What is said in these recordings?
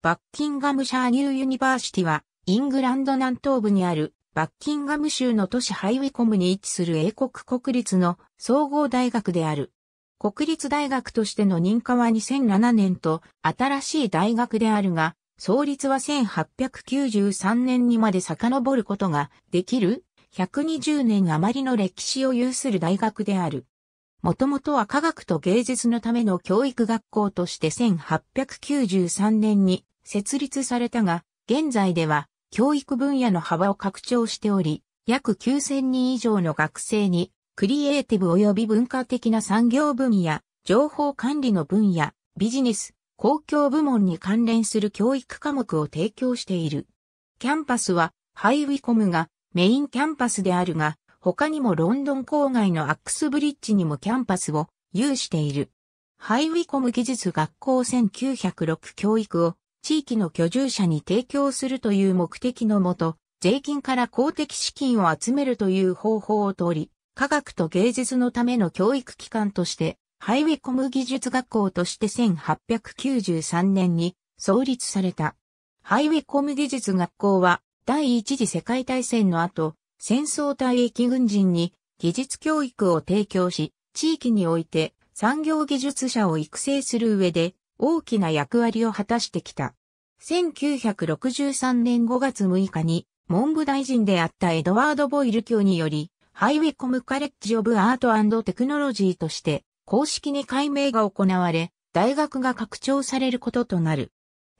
バッキンガムシャーニューユニバーシティは、イングランド南東部にある、バッキンガム州の都市ハイウィコムに位置する英国国立の総合大学である。国立大学としての認可は2007年と新しい大学であるが、創立は1893年にまで遡ることができる120年余りの歴史を有する大学である。もともとは科学と芸術のための教育学校として1893年に設立されたが、現在では教育分野の幅を拡張しており、約9000人以上の学生に、クリエイティブ及び文化的な産業分野、情報管理の分野、ビジネス、公共部門に関連する教育科目を提供している。キャンパスは、ハイウィコムがメインキャンパスであるが、他にもロンドン郊外のアックスブリッジにもキャンパスを有している。ハイウィコム技術学校1906教育を地域の居住者に提供するという目的のもと、税金から公的資金を集めるという方法を通り、科学と芸術のための教育機関として、ハイウェコム技術学校として1893年に創立された。ハイウェコム技術学校は第一次世界大戦の後、戦争退役軍人に技術教育を提供し、地域において産業技術者を育成する上で大きな役割を果たしてきた。1963年5月6日に文部大臣であったエドワード・ボイル卿により、ハイウェコム・カレッジ・オブ・アートテクノロジーとして公式に解明が行われ、大学が拡張されることとなる。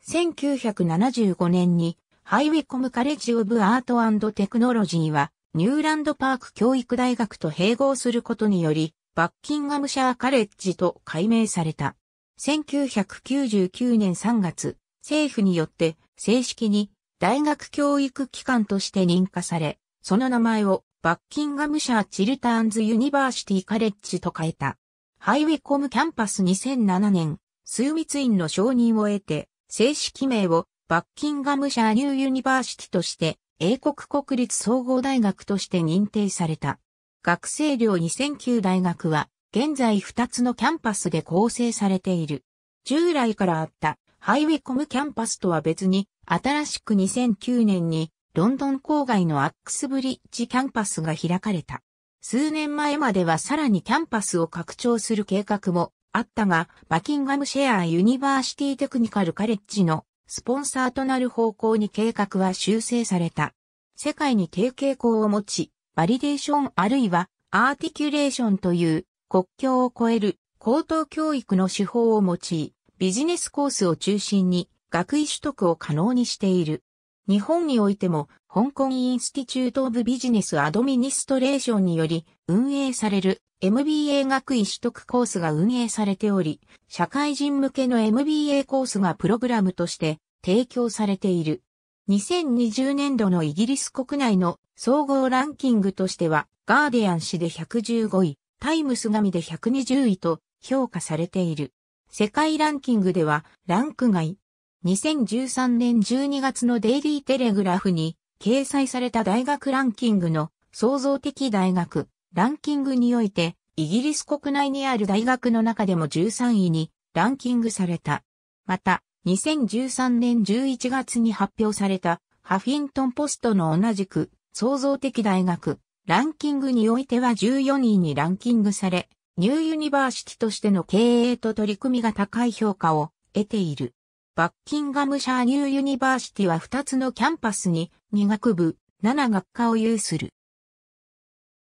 1975年にハイウェコム・カレッジ・オブ・アートテクノロジーはニューランドパーク教育大学と併合することにより、バッキンガムシャー・カレッジと改名された。1999年3月、政府によって正式に大学教育機関として認可され、その名前をバッキンガムシャー・チルターンズ・ユニバーシティ・カレッジと変えた。ハイウェコムキャンパス2007年、数密院の承認を得て、正式名をバッキンガムシャー・ニュー・ユニバーシティとして、英国国立総合大学として認定された。学生寮2009大学は、現在2つのキャンパスで構成されている。従来からあったハイウェコムキャンパスとは別に、新しく2009年にロンドン郊外のアックスブリッジキャンパスが開かれた。数年前まではさらにキャンパスを拡張する計画もあったが、バキンガムシェアユニバーシティテクニカルカレッジのスポンサーとなる方向に計画は修正された。世界に提携校を持ち、バリデーションあるいはアーティキュレーションという国境を越える高等教育の手法を用い、ビジネスコースを中心に学位取得を可能にしている。日本においても、香港インスティチュート・オブ・ビジネス・アドミニストレーションにより運営される MBA 学位取得コースが運営されており、社会人向けの MBA コースがプログラムとして提供されている。2020年度のイギリス国内の総合ランキングとしては、ガーディアン氏で115位、タイムス紙で120位と評価されている。世界ランキングではランク外。2013年12月のデイリーテレグラフに掲載された大学ランキングの創造的大学ランキングにおいてイギリス国内にある大学の中でも13位にランキングされた。また、2013年11月に発表されたハフィントンポストの同じく創造的大学ランキングにおいては14位にランキングされ、ニューユニバーシティとしての経営と取り組みが高い評価を得ている。バッキンガムシャーニューユニバーシティは2つのキャンパスに2学部、7学科を有する。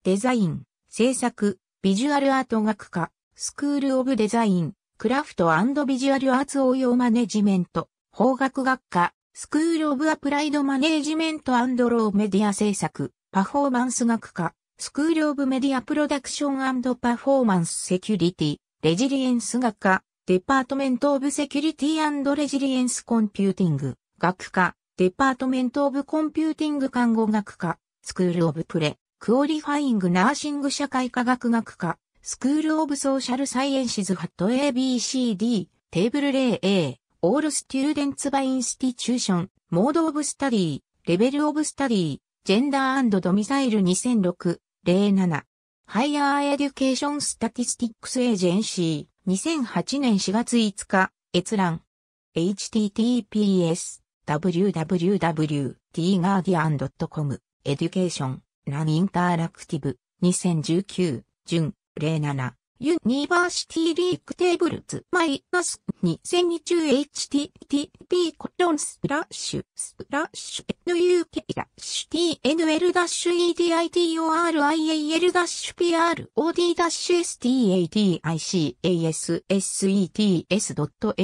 デザイン、制作、ビジュアルアート学科、スクールオブデザイン、クラフトビジュアルアーツ応用マネジメント、法学学科、スクールオブアプライドマネジメントローメディア制作、パフォーマンス学科、スクールオブメディアプロダクションパフォーマンスセキュリティ、レジリエンス学科、デパートメントオブセキュリティレジリエンスコンピューティング、学科、デパートメントオブコンピューティング看護学科、スクールオブプレ、クオリファイングナーシング社会科学学科、スクールオブソーシャルサイエンシズハット ABCD、テーブル例 A、オールステューデンツバインスティチューション、モードオブスタディ、レベルオブスタディ、ジェンダードミサイル2006、07。ハイヤーエデュケーションスタティスティックスエージェンシー、2008年4月5日、閲覧。https, www.tguardian.com, エデュケーション、ランインタラクティブ、2019、準、07。ユニバーシティリークテーブルズマイナス2020 http コロンスラッシュスラッシュ nuk ラ i n l e d i t o r i a l p r o d s t a t i c s s e t s 3 a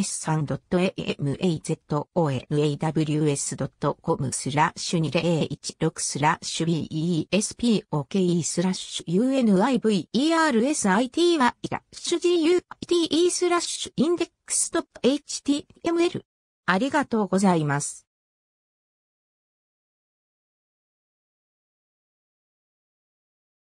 m a a z o n w s c o m スラッシュ2016スラッシュ BESPOKE スラッシュ UNIVERSIT はイラッシュ GUITE スラッシュ i n d e x .html ありがとうございます。